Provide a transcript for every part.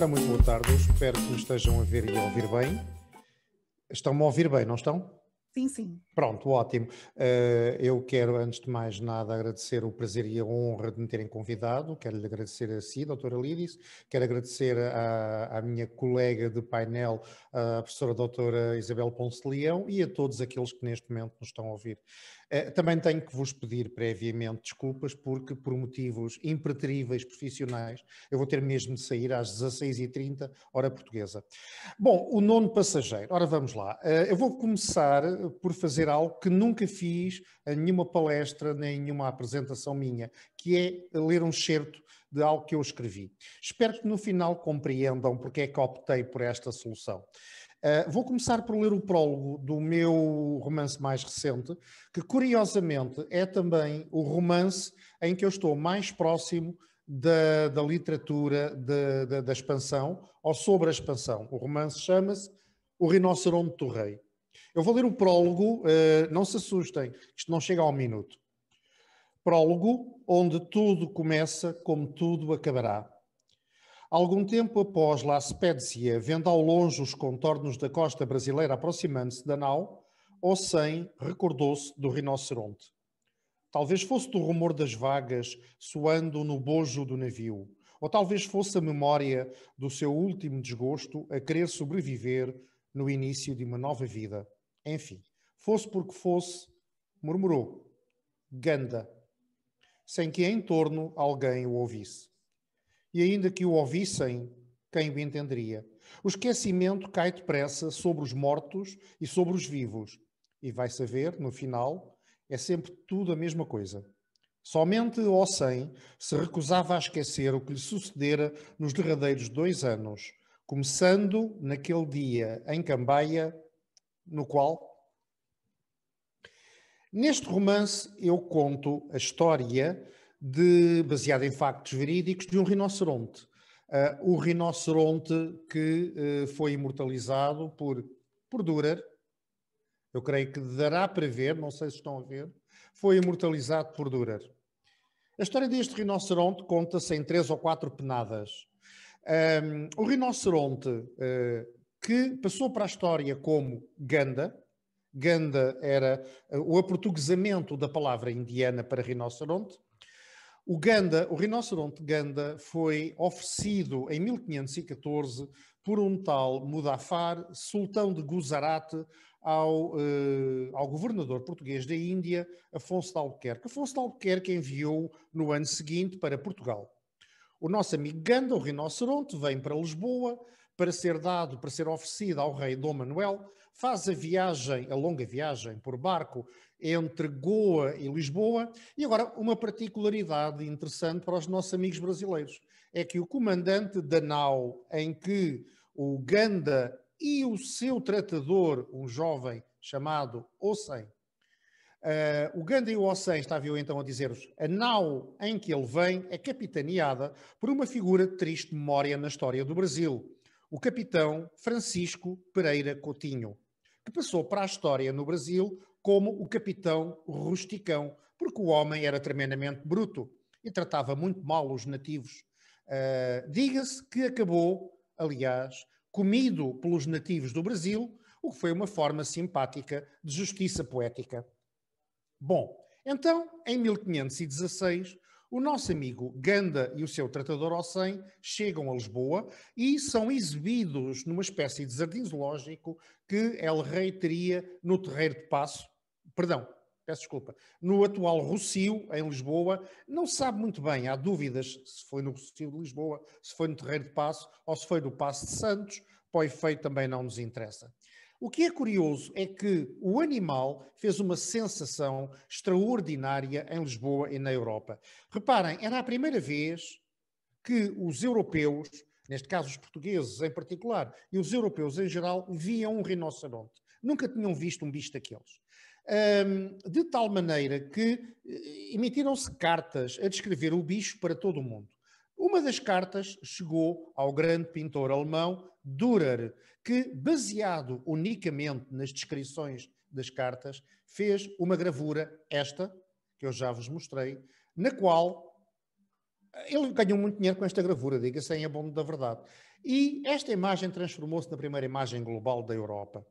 Ora, muito boa tarde, eu espero que me estejam a ver e a ouvir bem. Estão-me a ouvir bem, não estão? Sim, sim. Pronto, ótimo. Eh, eu quero, antes de mais nada, agradecer o prazer e a honra de me terem convidado. Quero lhe agradecer a si, doutora Lidis. Quero agradecer à, à minha colega de painel, a professora doutora Isabel Ponce Leão, e a todos aqueles que neste momento nos estão a ouvir. Eh, também tenho que vos pedir previamente desculpas, porque por motivos impreteríveis profissionais, eu vou ter mesmo de sair às 16h30, hora portuguesa. Bom, o nono passageiro, ora vamos lá. Eh, eu vou começar eh, por fazer algo que nunca fiz em nenhuma palestra, nem nenhuma apresentação minha, que é ler um certo de algo que eu escrevi. Espero que no final compreendam porque é que optei por esta solução. Eh, vou começar por ler o prólogo do meu romance mais recente, que curiosamente é também o romance em que eu estou mais próximo da, da literatura de, de, da expansão ou sobre a expansão. O romance chama-se O Rinoceronte do Rei. Eu vou ler o prólogo, uh, não se assustem, isto não chega ao minuto. Prólogo, onde tudo começa como tudo acabará. Algum tempo após La Spezia, vendo ao longe os contornos da costa brasileira aproximando-se da nau, Ossem recordou-se do rinoceronte. Talvez fosse do rumor das vagas soando no bojo do navio, ou talvez fosse a memória do seu último desgosto a querer sobreviver no início de uma nova vida. Enfim, fosse porque fosse, murmurou, Ganda, sem que em torno alguém o ouvisse e ainda que o ouvissem, quem o entenderia? O esquecimento cai depressa sobre os mortos e sobre os vivos, e vai saber, no final, é sempre tudo a mesma coisa. Somente o sem se recusava a esquecer o que lhe sucedera nos derradeiros dois anos, começando naquele dia em Cambaia, no qual. Neste romance eu conto a história de, baseada em factos verídicos, de um rinoceronte. Uh, o rinoceronte que uh, foi imortalizado por, por Durer, eu creio que dará para ver, não sei se estão a ver, foi imortalizado por Durer. A história deste rinoceronte conta-se em três ou quatro penadas. Um, o rinoceronte uh, que passou para a história como Ganda, Ganda era eh, o aportuguesamento da palavra indiana para rinoceronte, o ganda, o rinoceronte ganda foi oferecido em 1514 por um tal Mudafar, sultão de Guzarate, ao, eh, ao governador português da Índia, Afonso de Albuquerque. Afonso de Albuquerque enviou no ano seguinte para Portugal. O nosso amigo Ganda, o rinoceronte, vem para Lisboa para ser dado, para ser oferecido ao rei Dom Manuel, faz a viagem, a longa viagem por barco entre Goa e Lisboa. E agora, uma particularidade interessante para os nossos amigos brasileiros é que o comandante da nau em que o Ganda e o seu tratador, um jovem chamado Ossem, Uh, o Gandhi e o Ossem estavam então a dizer-vos: a nau em que ele vem é capitaneada por uma figura de triste memória na história do Brasil o capitão Francisco Pereira Coutinho, que passou para a história no Brasil como o capitão rusticão, porque o homem era tremendamente bruto e tratava muito mal os nativos. Uh, Diga-se que acabou, aliás, comido pelos nativos do Brasil, o que foi uma forma simpática de justiça poética. Bom, então, em 1516, o nosso amigo Ganda e o seu tratador Ossem chegam a Lisboa e são exibidos numa espécie de jardim zoológico que El Rei teria no terreiro de Passo, perdão, peço desculpa, no atual Rocio, em Lisboa, não sabe muito bem, há dúvidas se foi no Rocio de Lisboa, se foi no Terreiro de Passo ou se foi no Passo de Santos, para o efeito também não nos interessa. O que é curioso é que o animal fez uma sensação extraordinária em Lisboa e na Europa. Reparem, era a primeira vez que os europeus, neste caso os portugueses em particular, e os europeus em geral, viam um rinoceronte. Nunca tinham visto um bicho daqueles. Um, de tal maneira que eh, emitiram-se cartas a descrever o bicho para todo o mundo. Uma das cartas chegou ao grande pintor alemão Dürer, que, baseado unicamente nas descrições das cartas, fez uma gravura, esta, que eu já vos mostrei, na qual ele ganhou muito dinheiro com esta gravura, diga-se em abono da verdade. E esta imagem transformou-se na primeira imagem global da Europa.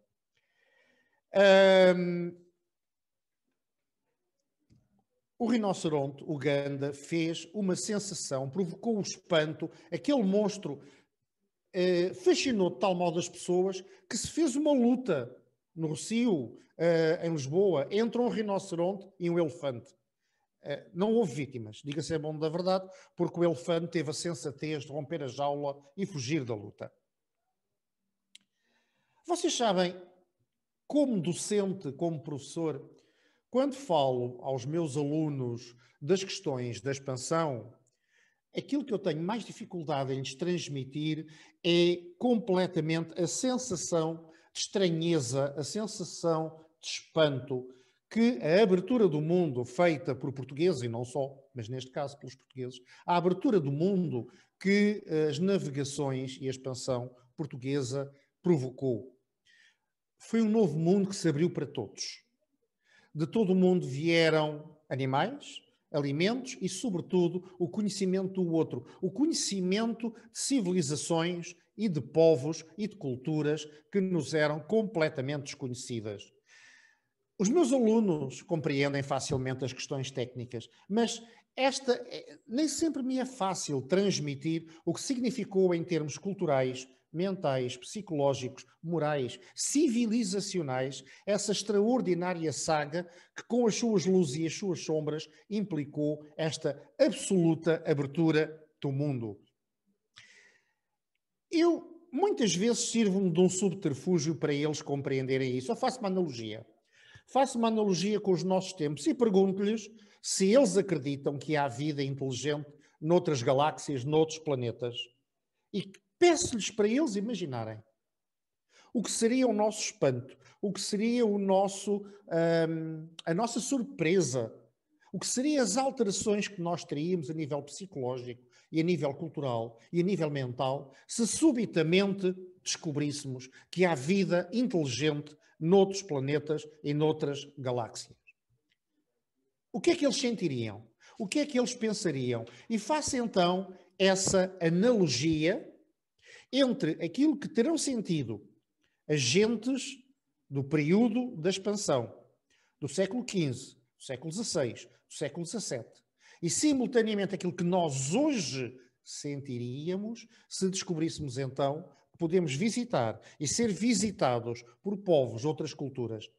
Um, o rinoceronte, o ganda, fez uma sensação, provocou o espanto. Aquele monstro eh, fascinou de tal modo as pessoas que se fez uma luta no Rocio, eh, em Lisboa, entre um rinoceronte e um elefante. Eh, não houve vítimas, diga-se a bom da verdade, porque o elefante teve a sensatez de romper a jaula e fugir da luta. Vocês sabem, como docente, como professor, quando falo aos meus alunos das questões da expansão, aquilo que eu tenho mais dificuldade em lhes transmitir é completamente a sensação de estranheza, a sensação de espanto que a abertura do mundo feita por portugueses, e não só, mas neste caso pelos portugueses, a abertura do mundo que eh, as navegações e a expansão portuguesa provocou. Foi um novo mundo que se abriu para todos. De todo o mundo vieram animais, alimentos e, sobretudo, o conhecimento do outro, o conhecimento de civilizações e de povos e de culturas que nos eram completamente desconhecidas. Os meus alunos compreendem facilmente as questões técnicas, mas esta eh, nem sempre me é fácil transmitir o que significou em termos culturais mentais, psicológicos, morais, civilizacionais, essa extraordinária saga que, com as suas luzes e as suas sombras, implicou esta absoluta abertura do mundo. Eu muitas vezes sirvo-me de um subterfúgio para eles compreenderem isso. Eu faço uma analogia. Faço uma analogia com os nossos tempos e pergunto-lhes se eles acreditam que há vida inteligente noutras galáxias, noutros planetas. E Peço-lhes para eles imaginarem o que seria o nosso espanto, o que seria o nosso, um, a nossa surpresa, o que seriam as alterações que nós teríamos a nível psicológico e a nível cultural e a nível mental se subitamente descobríssemos que há vida inteligente noutros planetas e noutras galáxias. O que é que eles sentiriam? O que é que eles pensariam? E faça então essa analogia entre aquilo que terão sentido agentes do período da expansão do século XV, do século XVI, do século XVII, e simultaneamente aquilo que nós hoje sentiríamos se descobríssemos então que podemos visitar e ser visitados por povos, outras culturas.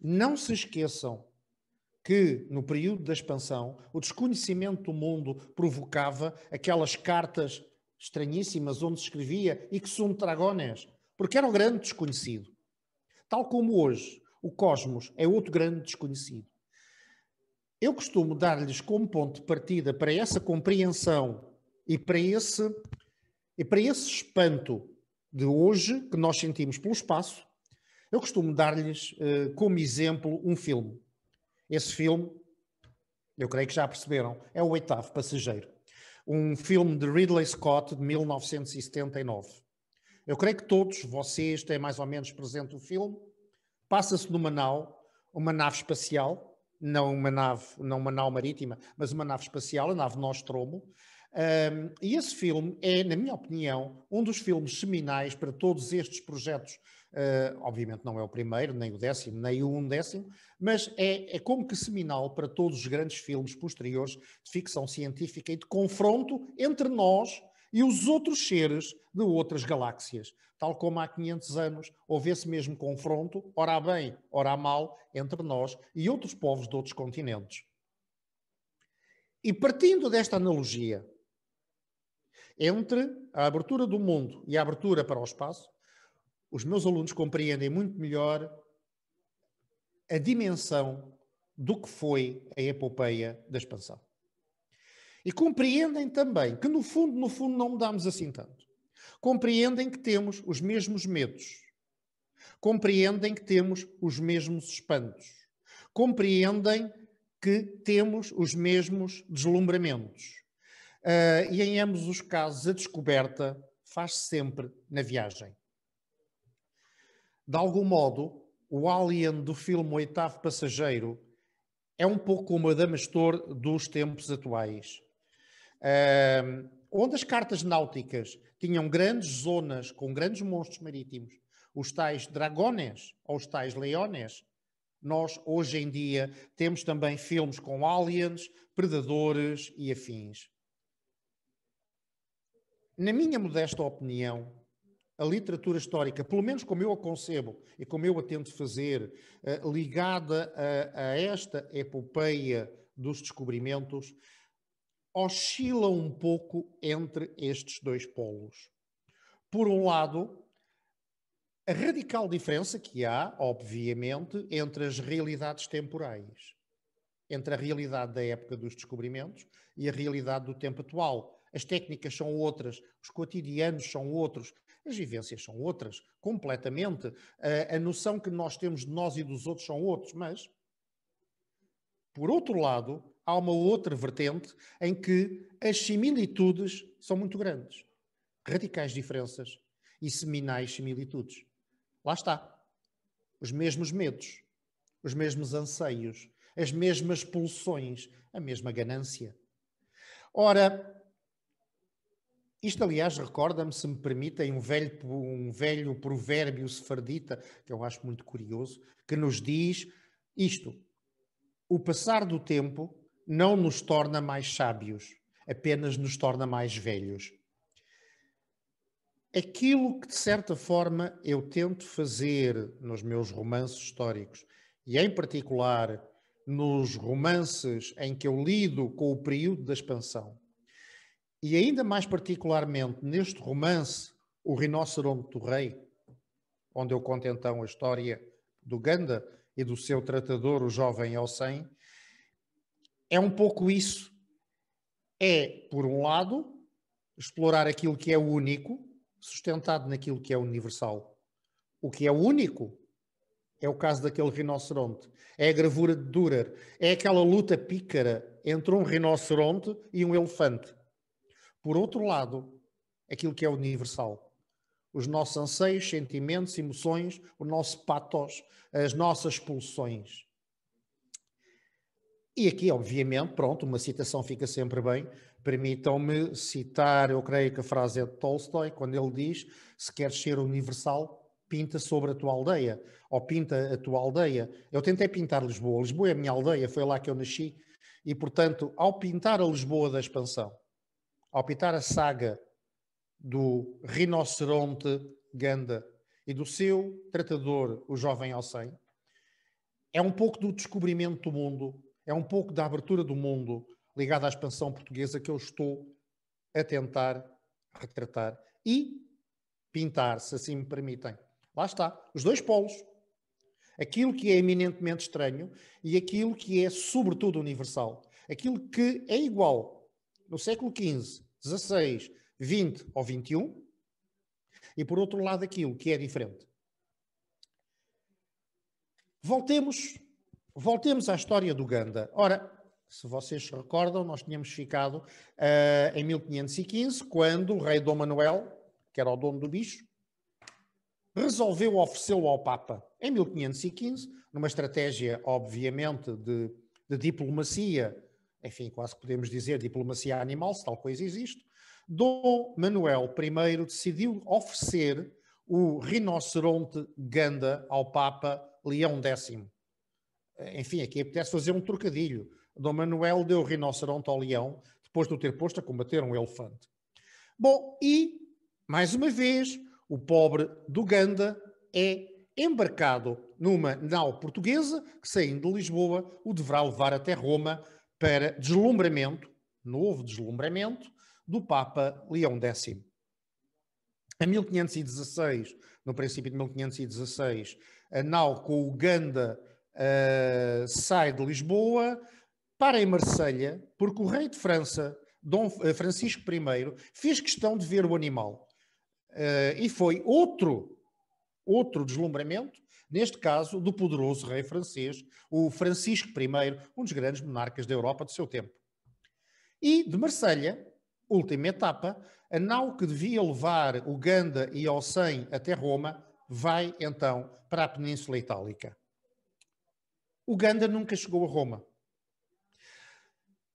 Não se esqueçam que, no período da expansão, o desconhecimento do mundo provocava aquelas cartas estranhíssimas onde se escrevia e que sum dragones, porque era um grande desconhecido. Tal como hoje, o cosmos é outro grande desconhecido. Eu costumo dar-lhes como ponto de partida para essa compreensão e para esse e para esse espanto de hoje que nós sentimos pelo espaço, eu costumo dar-lhes uh, como exemplo um filme. Esse filme, eu creio que já perceberam, é o oitavo passageiro um filme de Ridley Scott de 1979. Eu creio que todos vocês têm mais ou menos presente o filme. Passa-se no nau, uma nave espacial, não uma nave, não uma nau marítima, mas uma nave espacial, a nave Nostromo, um, e esse filme é, na minha opinião, um dos filmes seminais para todos estes projetos. Uh, obviamente não é o primeiro, nem o décimo, nem o undécimo, mas é, é como que seminal para todos os grandes filmes posteriores de ficção científica e de confronto entre nós e os outros seres de outras galáxias. Tal como há 500 anos houve esse mesmo confronto, ora bem, ora mal, entre nós e outros povos de outros continentes. E partindo desta analogia, entre a abertura do mundo e a abertura para o espaço, os meus alunos compreendem muito melhor a dimensão do que foi a epopeia da expansão. E compreendem também que, no fundo, no fundo, não mudamos assim tanto. Compreendem que temos os mesmos medos. Compreendem que temos os mesmos espantos. Compreendem que temos os mesmos deslumbramentos. Uh, e em ambos os casos, a descoberta faz -se sempre na viagem. De algum modo, o alien do filme Oitavo Passageiro é um pouco como o Damastor dos tempos atuais. Uh, onde as cartas náuticas tinham grandes zonas com grandes monstros marítimos, os tais dragones ou os tais leones, nós hoje em dia temos também filmes com aliens, predadores e afins. Na minha modesta opinião, a literatura histórica, pelo menos como eu a concebo e como eu a tento fazer, eh, ligada a, a esta epopeia dos descobrimentos, oscila um pouco entre estes dois polos. Por um lado, a radical diferença que há, obviamente, entre as realidades temporais, entre a realidade da época dos descobrimentos e a realidade do tempo atual as técnicas são outras, os cotidianos são outros, as vivências são outras, completamente. A, noção que nós temos de nós e dos outros são outros, mas, por outro lado, há uma outra vertente em que as similitudes são muito grandes. Radicais diferenças e seminais similitudes. Lá está. Os mesmos medos, os mesmos anseios, as mesmas pulsões, a mesma ganância. Ora, isto, aliás, recorda-me, se me permitem, um velho, um velho provérbio sefardita, que eu acho muito curioso, que nos diz isto: o passar do tempo não nos torna mais sábios, apenas nos torna mais velhos. Aquilo que, de certa forma, eu tento fazer nos meus romances históricos, e em particular nos romances em que eu lido com o período da expansão, e ainda mais particularmente neste romance O Rinoceronte do Rei, onde eu conto então a história do Ganda e do seu tratador, o jovem Elsen, é um pouco isso. É, por um lado, explorar aquilo que é único, sustentado naquilo que é universal. O que é único é o caso daquele rinoceronte. É a gravura de Dürer. É aquela luta pícara entre um rinoceronte e um elefante por outro lado, aquilo que é universal. Os nossos anseios, sentimentos, emoções, o nosso patos, as nossas pulsões. E aqui, obviamente, pronto, uma citação fica sempre bem. Permitam-me citar, eu creio que a frase é de Tolstói, quando ele diz: se queres ser universal, pinta sobre a tua aldeia, ou pinta a tua aldeia. Eu tentei pintar Lisboa, Lisboa é a minha aldeia, foi lá que eu nasci, e portanto, ao pintar a Lisboa da expansão, ao pintar a saga do rinoceronte Ganda e do seu tratador, o jovem Alcém, é um pouco do descobrimento do mundo, é um pouco da abertura do mundo ligada à expansão portuguesa que eu estou a tentar retratar e pintar, se assim me permitem. Lá está, os dois polos. Aquilo que é eminentemente estranho e aquilo que é, sobretudo, universal. Aquilo que é igual no século XV, XVI, XX ou XXI, e por outro lado aquilo que é diferente. Voltemos, voltemos à história do Ganda. Ora, se vocês se recordam, nós tínhamos ficado uh, em 1515, quando o rei Dom Manuel, que era o dono do bicho, resolveu oferecê-lo ao Papa. Em 1515, numa estratégia, obviamente, de, de diplomacia enfim, quase podemos dizer diplomacia animal, se tal coisa existe, Dom Manuel I decidiu oferecer o rinoceronte ganda ao Papa Leão X. Enfim, aqui apetece fazer um trocadilho. Dom Manuel deu o rinoceronte ao leão depois de o ter posto a combater um elefante. Bom, e, mais uma vez, o pobre do Ganda é embarcado numa nau portuguesa que, saindo de Lisboa, o deverá levar até Roma, para deslumbramento, novo deslumbramento, do Papa Leão X. Em 1516, no princípio de 1516, a nau com o Uganda uh, eh, sai de Lisboa, para em Marselha, porque o rei de França, Dom eh, Francisco I, fez questão de ver o animal. Uh, e foi outro, outro deslumbramento, neste caso, do poderoso rei francês, o Francisco I, um dos grandes monarcas da Europa do seu tempo. E de Marselha, última etapa, a nau que devia levar Uganda e Océm até Roma vai então para a Península Itálica. Uganda nunca chegou a Roma.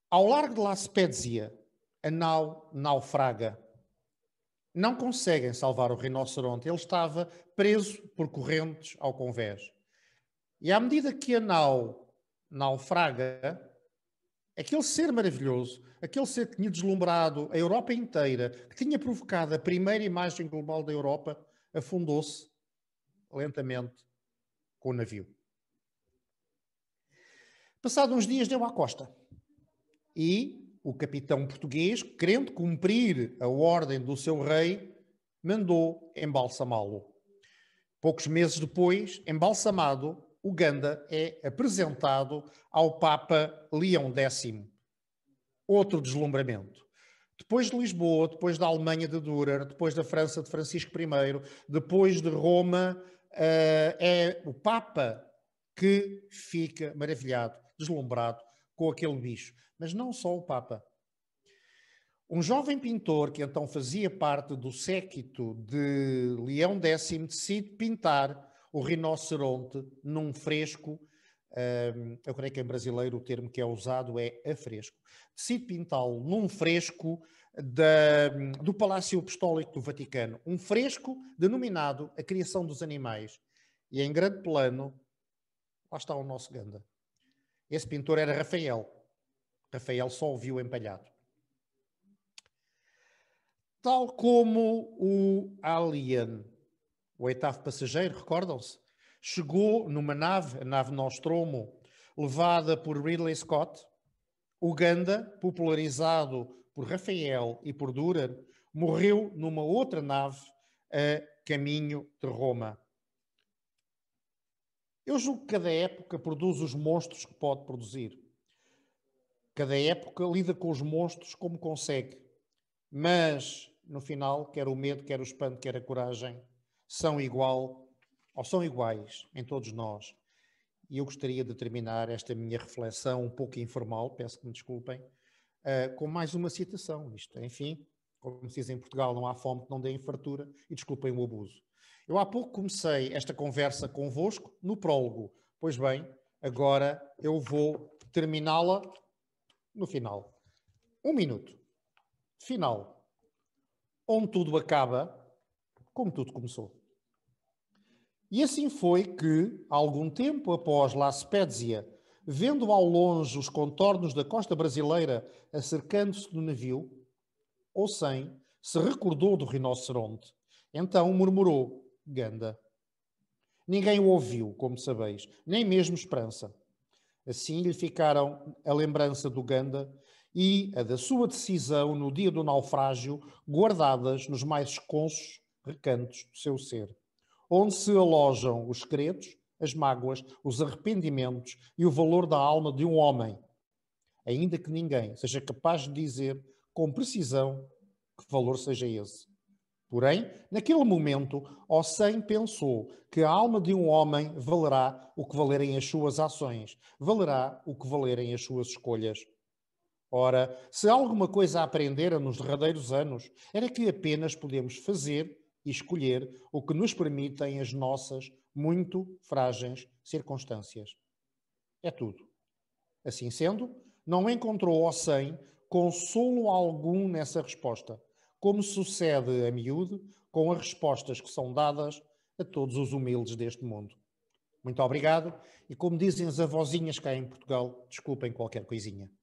Ao largo de La Spezia, a nau naufraga não conseguem salvar o rinoceronte. Ele estava preso por correntes ao convés. E à medida que a nau naufraga, aquele ser maravilhoso, aquele ser que tinha deslumbrado a Europa inteira, que tinha provocado a primeira imagem global da Europa, afundou-se lentamente com o navio. Passados uns dias, deu à costa. E o capitão português, querendo cumprir a ordem do seu rei, mandou embalsamá-lo. Poucos meses depois, embalsamado, Uganda é apresentado ao Papa Leão X. Outro deslumbramento. Depois de Lisboa, depois da Alemanha de Dürer, depois da França de Francisco I, depois de Roma, eh, é o Papa que fica maravilhado, deslumbrado com aquele bicho mas não só o Papa. Um jovem pintor que então fazia parte do séquito de Leão X decide pintar o rinoceronte num fresco. Hum, eu creio que em brasileiro o termo que é usado é a fresco. Decide pintá-lo num fresco da, do Palácio Apostólico do Vaticano. Um fresco denominado A Criação dos Animais. E em grande plano, lá está o nosso Ganda. Esse pintor era Rafael, Rafael só o viu empalhado. Tal como o Alien, o oitavo passageiro, recordam-se? Chegou numa nave, a nave Nostromo, levada por Ridley Scott, Uganda, popularizado por Rafael e por Dura, morreu numa outra nave a caminho de Roma. Eu julgo que cada época produz os monstros que pode produzir. Cada época lida com os monstros como consegue, mas no final, quer o medo, quer o espanto, quer a coragem, são igual ou são iguais em todos nós. E eu gostaria de terminar esta minha reflexão um pouco informal, peço que me desculpem, uh, com mais uma citação. Isto, enfim, como se diz em Portugal, não há fome que não dê fartura, e desculpem o abuso. Eu há pouco comecei esta conversa convosco no prólogo. Pois bem, agora eu vou terminá-la no final. Um minuto. Final. Onde tudo acaba, como tudo começou. E assim foi que, algum tempo após La Spezia, vendo ao longe os contornos da costa brasileira acercando-se do navio, ou sem, se recordou do rinoceronte. Então murmurou: Ganda. Ninguém o ouviu, como sabeis, nem mesmo Esperança. Assim lhe ficaram a lembrança do Ganda e a da sua decisão no dia do naufrágio, guardadas nos mais esconsos recantos do seu ser, onde se alojam os credos, as mágoas, os arrependimentos e o valor da alma de um homem, ainda que ninguém seja capaz de dizer com precisão que valor seja esse. Porém, naquele momento, Ossem pensou que a alma de um homem valerá o que valerem as suas ações, valerá o que valerem as suas escolhas. Ora, se alguma coisa aprendera nos derradeiros anos, era que apenas podemos fazer e escolher o que nos permitem as nossas muito frágeis circunstâncias. É tudo. Assim sendo, não encontrou Ossem consolo algum nessa resposta como sucede a miúdo com as respostas que são dadas a todos os humildes deste mundo. Muito obrigado e, como dizem as avózinhas cá em Portugal, desculpem qualquer coisinha.